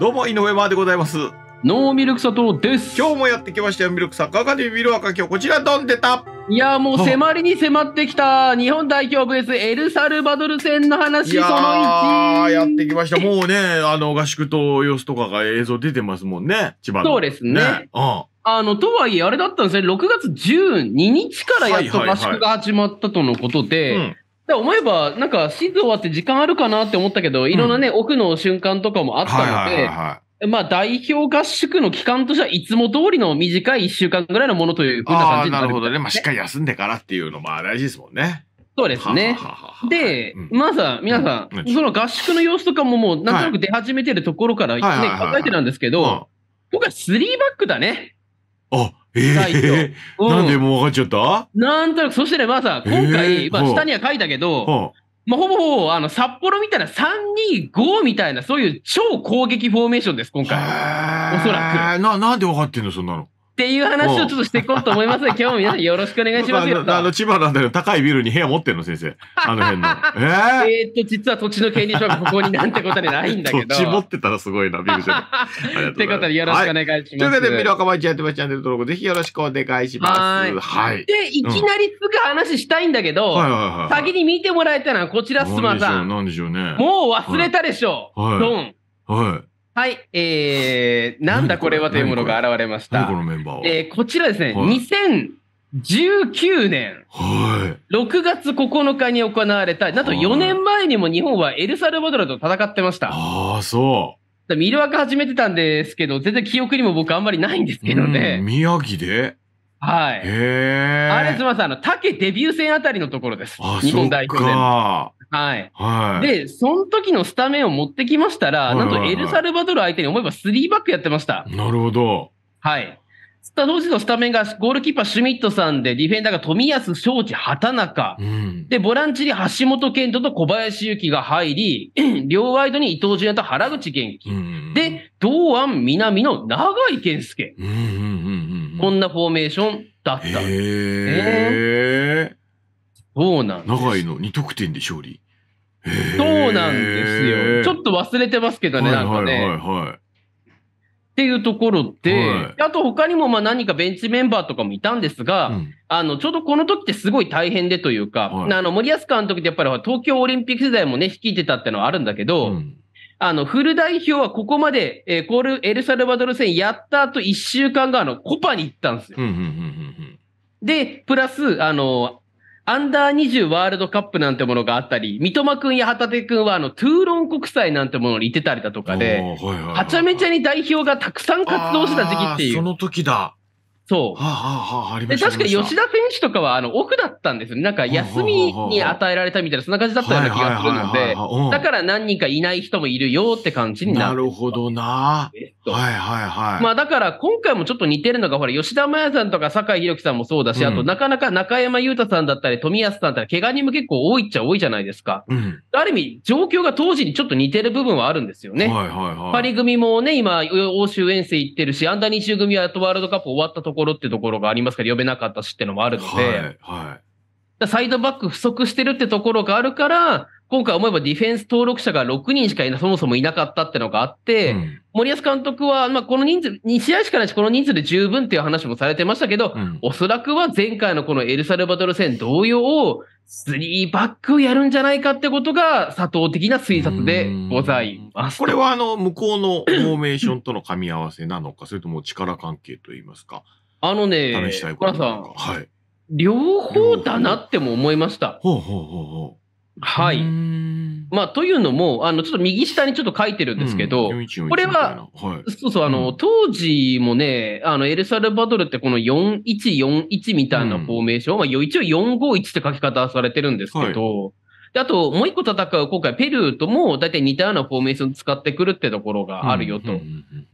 どうも井上真でございますノーミルク佐藤です今日もやってきましたよミルクサッカーカデミ今日こちらドン出たいやもう迫りに迫ってきた日本代表 VS エルサルバドル戦の話そののああ、やってきましたもうねあの合宿と様子とかが映像出てますもんね千葉のそうですねうんあの、とはいえ、あれだったんですね、6月12日からやっと合宿が始まったとのことで、だ思えば、なんか、シーズン終わって時間あるかなって思ったけど、いろんなね、うん、奥の瞬間とかもあったので、はいはいはいはいまあ、代表合宿の期間としてはいつも通りの短い1週間ぐらいのものというふうな感じな、ね、なるほどね。まあ、しっかり休んでからっていうのも大事ですもんね。そうですね。はははで、まずは皆さん、うん、その合宿の様子とかももうなんとなく出始めてるところからね、はい、考えてなんですけど、僕は3バックだね。あえー、なんでもう分かっちゃったなんとなく、そしてね、まあさ、今回、まあ下には書いたけど、まあ、ほぼほぼ、あの、札幌みたいな325みたいな、そういう超攻撃フォーメーションです、今回。おそらく。な、なんで分かってんの、そんなの。っていう話をちょっとしていこうと思いますの今日も皆さんよろしくお願いしますよ。あの、千葉なんだけど、高いビルに部屋持ってるの、先生。あの辺の。えー、えっと、実は土地の権利書がここになんてことでないんだけど。土地持ってたらすごいな、ビルじゃなってことで、よろしくお願いします。はい、ということで、ミロカマイチやってまチャンネル登録、ぜひよろしくお願いします。はい。で、いきなりすぐ話したいんだけど、先に見てもらえたのはこちら、すまさん。なんでしょうね。もう忘れたでしょ。う。はい。ドン。はい。はい、えー、なんだこれはというものが現れました。このメンバーは。えー、こちらですね、はい、2019年、はい、6月9日に行われた、なんと4年前にも日本はエルサルバドルと戦ってました。ああ、そう。ミルワク始めてたんですけど、全然記憶にも僕あんまりないんですけどね。宮城ではい。へえ。あれすみません、あの、竹デビュー戦あたりのところです。日本代表で。はい。はい。で、その時のスタメンを持ってきましたら、はいはいはい、なんとエルサルバドル相手に思えば3バックやってました。なるほど。はい。当時のスタメンがゴールキーパーシュミットさんで、ディフェンダーが冨安、庄司、畑中、うん、で、ボランチに橋本健人と小林幸が入り、両ワイドに伊藤純也と原口元気、うん、で、堂安、南の永井健介、うんうんうんうん、こんなフォーメーションだったんですーそうなん長いの2得点で勝利。そうなんですよ。ちょっと忘れてますけどね、なんかね。っていうところで、はい、あと他にもまあ何かベンチメンバーとかもいたんですが、うん、あのちょうどこの時ってすごい大変でというか、はい、あの森保監督ってやっぱり東京オリンピック世代もね、率いてたってのはあるんだけど、うん、あのフル代表はここまで、えー、コールエルサルバドル戦やった後1週間があのコパに行ったんですよ。で、プラス、あの、アンダー20ワールドカップなんてものがあったり、三笘君や旗手君はあのトゥーロン国際なんてものに行ってたりだとかで、はちゃめちゃに代表がたくさん活動した時期っていう。その時だ。そう。はあ、はあ、ありました。確かに吉田選手とかは、あの、奥だったんですよね。なんか、休みに与えられたみたいな、そんな感じだったような気がするので、だから何人かいない人もいるよって感じになる。なるほどな。はいはいはい。まあ、だから、今回もちょっと似てるのが、ほら、吉田麻也さんとか酒井宏樹さんもそうだし、あと、なかなか中山雄太さんだったり、富安さんだったり、怪我人も結構多いっちゃ多いじゃないですか。うん、ある意味、状況が当時にちょっと似てる部分はあるんですよね。はいはいはい。パリ組もね、今、欧州遠征行ってるし、アンダー2州組はワールドカップ終わったところころってところがありますから呼べなかったしってのもあるので、はいはい、サイドバック不足してるってところがあるから、今回思えばディフェンス登録者が6人しかそもそもいなかったってのがあって、うん、森保監督は、まあ、この人数、2試合しかないし、この人数で十分っていう話もされてましたけど、うん、おそらくは前回のこのエルサルバドル戦同様、3バックをやるんじゃないかってことが、佐藤的な推察でございます。これはあの向こうのフォーメーションとの噛み合わせなのか、それとも力関係といいますか、あのね、試したいことさん、はい、両方だなっても思いました。ほうほうほうほう。はい。まあ、というのも、あの、ちょっと右下にちょっと書いてるんですけど、うん、これは、はい、そうそう、あの、うん、当時もね、あの、エルサルバドルってこの4141みたいなフォーメーション、うん、まあ、一応451って書き方されてるんですけど、で、あと、もう一個戦う、今回ペルーとも大体似たようなフォーメーション使ってくるってところがあるよと。っ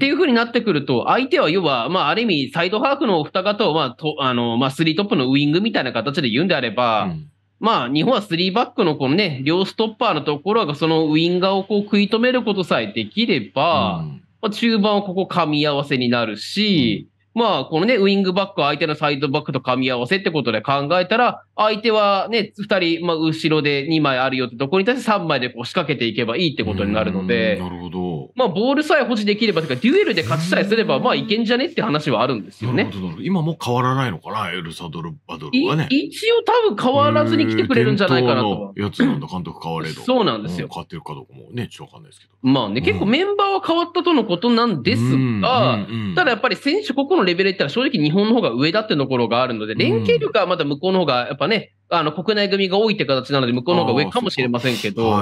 ていうふうになってくると、相手は要は、まあ、ある意味、サイドハーフのお二方を、まあ、とあの、まあ、スリートップのウイングみたいな形で言うんであれば、うん、まあ、日本はスリーバックのこのね、両ストッパーのところが、そのウインガーをこう食い止めることさえできれば、うん、まあ、中盤はここ噛み合わせになるし、まあ、このね、ウィングバック、相手のサイドバックと噛み合わせってことで考えたら、相手はね、二人、まあ、後ろで2枚あるよってどこに対して3枚でこう仕掛けていけばいいってことになるので、なるほど。まあ、ボールさえ保持できれば、とか、デュエルで勝ちさえすれば、まあ、いけんじゃねって話はあるんですよね。今も変わらないのかな、エルサドルバドルはね。一応多分変わらずに来てくれるんじゃないかなと。やつなんだ、監督変われど。そうなんですよ。変わってるかどうかもね、ちょっとかんないですけど。まあね、結構メンバーは変わったとのことなんですが、ただやっぱり選手個々のレベルいったら、正直日本の方が上だってところがあるので、連携力はまだ向こうの方が、やっぱね、あの、国内組が多いって形なので、向こうの方が上かもしれませんけど、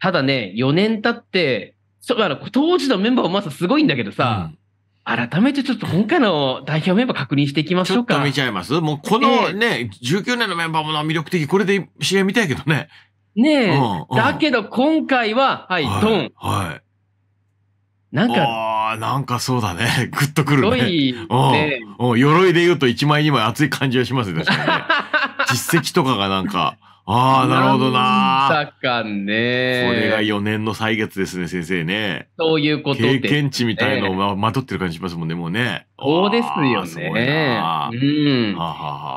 ただね、4年経って、そうあの当時のメンバーもまさすごいんだけどさ、うん、改めてちょっと今回の代表メンバー確認していきましょうか。ちょっと見ちゃいますもうこのね、えー、19年のメンバーも魅力的。これで試合見たいけどね。ねえ。うんうん、だけど今回は、はい、はい、ドン。はい。なんか。ああ、なんかそうだね。グッとくるね。すごい、鎧で言うと一枚二枚熱い感じがしますね。確かにね。実績とかがなんか。ああ、なるほどな。なんかね。これが4年の歳月ですね、先生ね。そういうことで、ね、経験値みたいのをまとってる感じしますもんね、もうね。そうですよね。うん。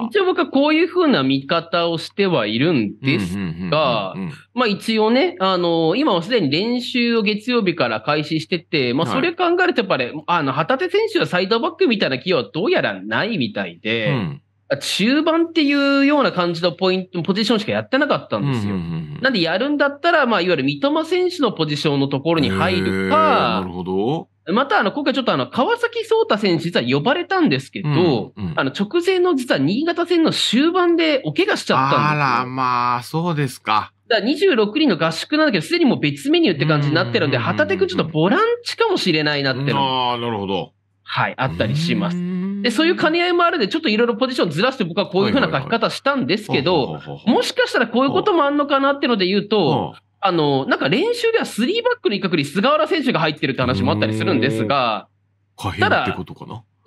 一応僕はこういうふうな見方をしてはいるんですが、まあ一応ね、あのー、今はすでに練習を月曜日から開始してて、まあそれ考えるとやっぱり、はい、あの、旗手選手はサイドバックみたいな企業はどうやらないみたいで、うん中盤っていうような感じのポイント、ポジションしかやってなかったんですよ。うんうんうん、なんでやるんだったら、まあ、いわゆる三笘選手のポジションのところに入るか、なるほど。また、あの、今回ちょっとあの、川崎颯太選手実は呼ばれたんですけど、うんうん、あの、直前の実は新潟戦の終盤でお怪我しちゃったんですあら、まあ、そうですか。だから26人の合宿なんだけど、すでにもう別メニューって感じになってるんで、旗手君ちょっとボランチかもしれないなっての。ああ、なるほど。はい、あったりします。で、そういう兼ね合いもあるんで、ちょっといろいろポジションずらして僕はこういうふうな書き方したんですけど、もしかしたらこういうこともあんのかなっていうので言うと、あの、なんか練習では3バックの一角に菅原選手が入ってるって話もあったりするんですが、ただ、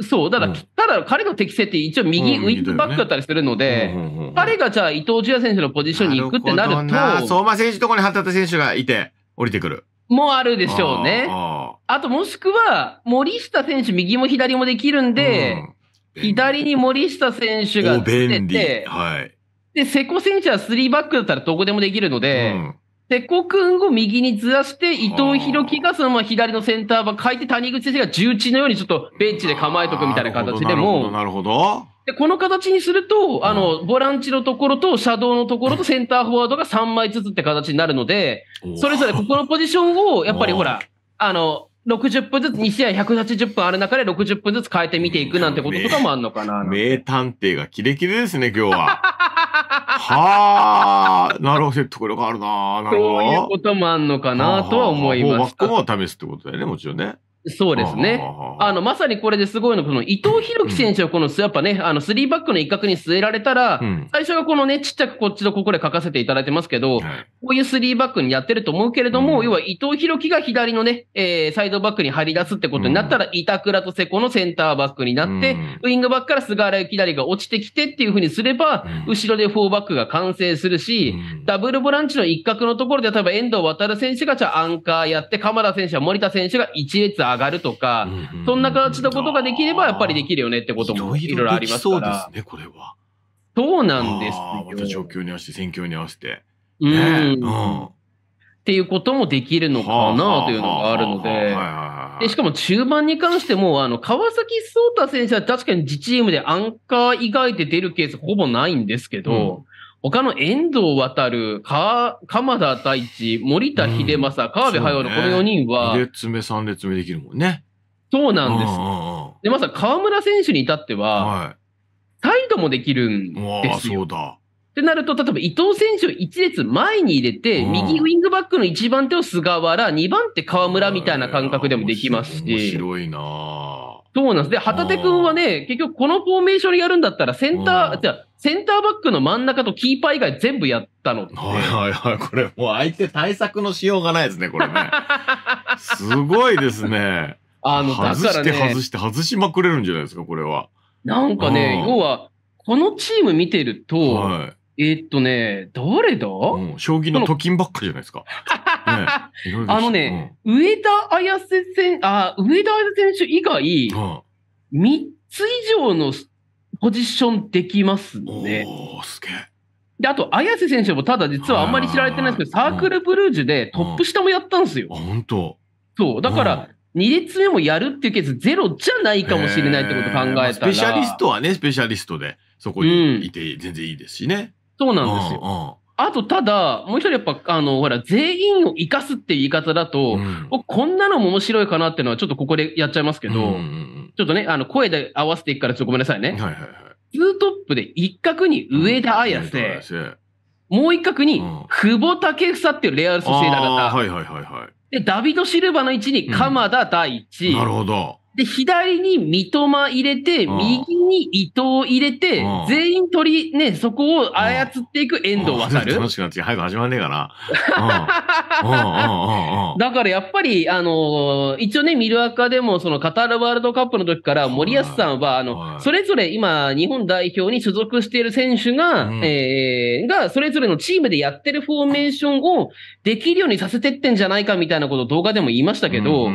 そう、ただ、ただ彼の適性って一応右ウィングバックだったりするので、彼がじゃあ伊藤純也選手のポジションに行くってなると。相馬選手とこに旗田選手がいて、降りてくる。もあるでしょうね。あともしくは、森下選手、右も左もできるんで、うん、左に森下選手が出てて、はい、で、瀬古選手は3バックだったらどこでもできるので、うん瀬古君を右にずらして、伊藤洋樹がそのまま左のセンターバック変て、谷口先生が重鎮のようにちょっとベンチで構えとくみたいな形でも。なるほど。で、この形にすると、あの、ボランチのところと、シャドウのところと、センターフォワードが3枚ずつって形になるので、それぞれここのポジションを、やっぱりほら、あの、60分ずつ、2試合180分ある中で60分ずつ変えてみていくなんてこととかもあんのかな。名探偵がキレキレですね、今日は。はあ、なるほど、ところがあるな。なるほど。そういうこともあんのかなとは思います。バックも試すってことだよね、もちろんね。そうですね。あの、まさにこれですごいの、この伊藤博樹選手はこの、やっぱね、あの、スリーバックの一角に据えられたら、最初はこのね、ちっちゃくこっちとここで書かせていただいてますけど、こういうスリーバックにやってると思うけれども、要は伊藤弘樹が左のね、えサイドバックに張り出すってことになったら、板倉と瀬古のセンターバックになって、ウイングバックから菅原幸成が落ちてきてっていうふうにすれば、後ろでフォーバックが完成するし、ダブルボランチの一角のところで、例えば遠藤航選手がじゃあアンカーやって、鎌田選手は森田選手が一列上上がるとか、うんうん、そんな形のことができればやっぱりできるよねってこともいろいろありますから。そうですね、これは。そうなんですよ。状況に合わせて、選挙に合わせて。うんっていうこともできるのかなというのがあるので。でしかも中盤に関しても、あの、川崎颯太選手は確かに自チームでアンカー以外で出るケースほぼないんですけど、うん他の遠藤航、か、鎌田大地、森田秀正、河、うん、辺隼のこの4人は、2列目、3列目できるもんね。そうなんです。で、まさ河村選手に至っては、はい、サイドもできるんですよ。そうだ。ってなると、例えば伊藤選手を1列前に入れて、右ウィングバックの1番手を菅原、2番手河村みたいな感覚でもできますし。面白いなそうなんです。で、旗手君はね、結局このフォーメーションやるんだったら、センター、じゃセンターバックの真ん中とキーパー以外全部やったの。はいはいはい。これもう相手対策のしようがないですね、これね。すごいですね。あの、ね、外して外して外しまくれるんじゃないですか、これは。なんかね、要は、このチーム見てると、はい、えっとね、誰だ、うん、将棋のと金ばっかじゃないですか。あのね、うん、上田綾瀬選あ上田綾瀬選手以外、うん、3つ以上のポジションできますね。おすげえで、あと、綾瀬選手もただ実はあんまり知られてないんですけど、サークルブルージュでトップ下もやったんですよ。本当そう。だから、2列目もやるっていうケース、ゼロじゃないかもしれないってこと考えたら、スペシャリストはね、スペシャリストで、そこにいて全然いいですしね。そうなんですよ。あと、ただ、もう一人やっぱ、あの、ほら、全員を生かすっていう言い方だと、うん、こんなのも面白いかなっていうのは、ちょっとここでやっちゃいますけど、うん、ちょっとね、あの、声で合わせていくから、ちょっとごめんなさいね。はいはいはい。ツートップで一角に上田綾瀬、うん、もう一角に久保武房っていうレアル・ソシエダ型。はいはいはいはい。で、ダビド・シルバの位置に鎌田大地。なるほど。で、左に三笘入れて、右に伊藤入れて、全員取り、ね、そこを操っていく遠藤渡る。楽しくなって早く始まんねえかな。うん。だからやっぱり、あのー一応ね、ミルアカでも、そのカタールワールドカップの時から、森保さんは、あの、それぞれ今、日本代表に所属している選手が、うんえーが、それぞれのチームでやってるフォーメーションをできるようにさせてってんじゃないかみたいなことを動画でも言いましたけど、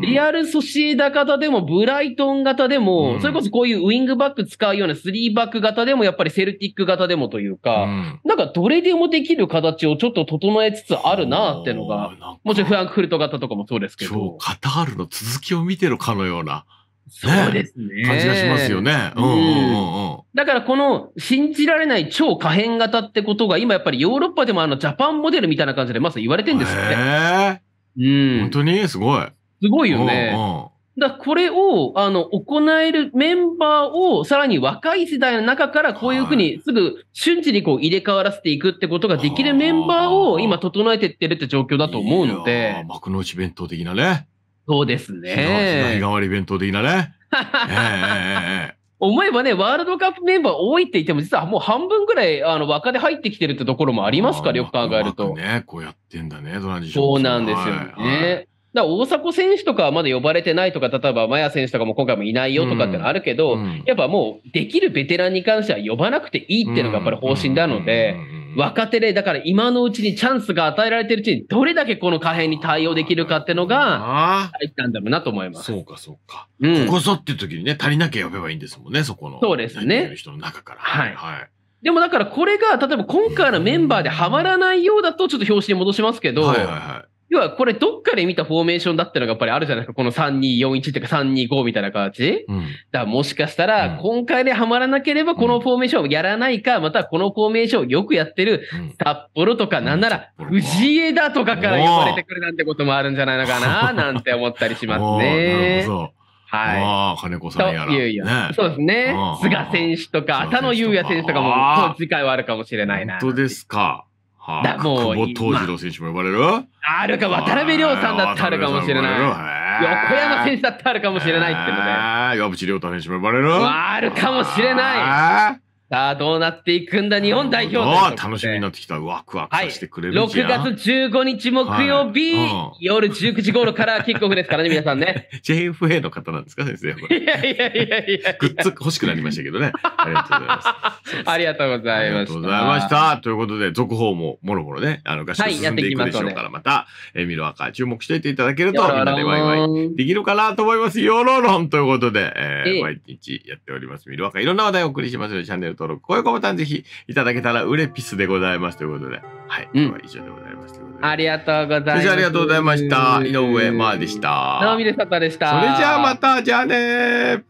リアルソシエダか型でも、ブライトン型でも、うん、それこそこういうウィングバック使うようなスリーバック型でも、やっぱりセルティック型でもというか、うん、なんかどれでもできる形をちょっと整えつつあるなっていうのが、もちろんフランクフルト型とかもそうですけど。カタールの続きを見てるかのような。そうですね。感じがしますよね。うん、うんだからこの信じられない超可変型ってことが今やっぱりヨーロッパでもあのジャパンモデルみたいな感じでまさに言われてんですよね。えー、うん。本当にすごい。すごいよね。ううんだこれをあの行えるメンバーをさらに若い世代の中からこういうふうにすぐ瞬時にこう入れ替わらせていくってことができるメンバーを今整えていってるって状況だと思うので。幕の内弁当的なね。そうですね。日替わり弁当的なね。えー、思えばね、ワールドカップメンバー多いって言っても、実はもう半分ぐらい、あの、若で入ってきてるってところもありますから、よく考えると。ね、こうやってんだね、ドランそうなんですよね。はいだ大迫選手とかはまだ呼ばれてないとか、例えばマヤ選手とかも今回もいないよとかってのあるけど、うん、やっぱもうできるベテランに関しては呼ばなくていいっていうのがやっぱり方針なので、若手で、だから今のうちにチャンスが与えられてるうちに、どれだけこの可変に対応できるかってのが、入ったんだろうなと思います。そうか、そうか。うん、ここぞっていう時にね、足りなきゃ呼べばいいんですもんね、そこの。そうですね。人の中から。はい。はいでもだからこれが、例えば今回のメンバーではまらないようだと、ちょっと表紙に戻しますけど、はいはいはい。要はこれどっかで見たフォーメーションだったのがやっぱりあるじゃないですか。この3241とか325みたいな形。うん、だからもしかしたら、今回でハマらなければこのフォーメーションをやらないか、またこのフォーメーションをよくやってる札幌とか、なんなら藤枝とかから呼ばれてくるなんてこともあるんじゃないのかな、なんて思ったりしますね。はい。ああ、金子さんやら。いや、そうですね。菅選手とか、浅野優也選手とかも、次回はあるかもしれないな。本当ですか。はあ、もう久保東選手も呼ばれる、あ、るか渡辺亮さんだってあるかもしれない横山選手だってあるかもしれないってあね岩渕亮太選手も呼ばれるあるかもしれないさあ、どうなっていくんだ、日本代表ああ、楽しみになってきた。ワクワクさせてくれるじゃん、はい、6月15日木曜日、はい、夜19時頃からキックオフですからね、皆さんね。JFA の方なんですか、先生。いやいやいやいや。グッズ欲しくなりましたけどね。ありがとうございます。ありがとうございました。ありがとうございました。ということで、続報ももろもろね、あの、合宿進んでいくでしょうから、また、え見ミロカ注目しておいていただけると、みんなでワイワイできるかなと思います。よろろんということで、えー、毎日やっております。ミるアカいろんな話題をお送りしますので、チャンネル登録、高評価ボタンぜひいただけたらうれピスでございますということで。はい。うん、今は以上でございますうこありがとうございます。ありがとうございました。井上まーでした。直美でさたでした。それじゃあまた、じゃあね